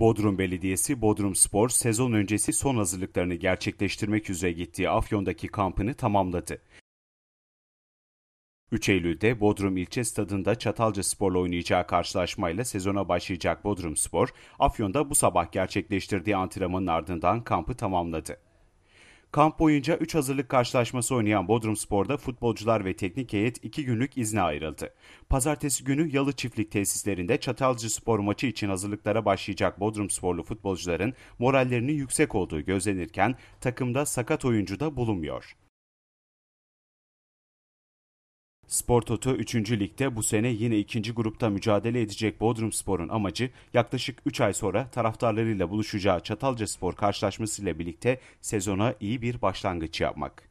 Bodrum Belediyesi Bodrum Spor sezon öncesi son hazırlıklarını gerçekleştirmek üzere gittiği Afyon'daki kampını tamamladı. 3 Eylül'de Bodrum ilçe stadında Çatalca Spor'la oynayacağı karşılaşmayla sezona başlayacak Bodrum Spor, Afyon'da bu sabah gerçekleştirdiği antrenmanın ardından kampı tamamladı. Kamp boyunca 3 hazırlık karşılaşması oynayan Bodrum Spor'da futbolcular ve teknik heyet 2 günlük izne ayrıldı. Pazartesi günü Yalı Çiftlik tesislerinde Çatalcı Spor maçı için hazırlıklara başlayacak Bodrum Sporlu futbolcuların morallerinin yüksek olduğu gözlenirken takımda sakat oyuncu da bulunmuyor. Spor Toto 3. Lig'de bu sene yine 2. grupta mücadele edecek Bodrum Spor'un amacı yaklaşık 3 ay sonra taraftarlarıyla buluşacağı Çatalca Spor karşılaşmasıyla birlikte sezona iyi bir başlangıç yapmak.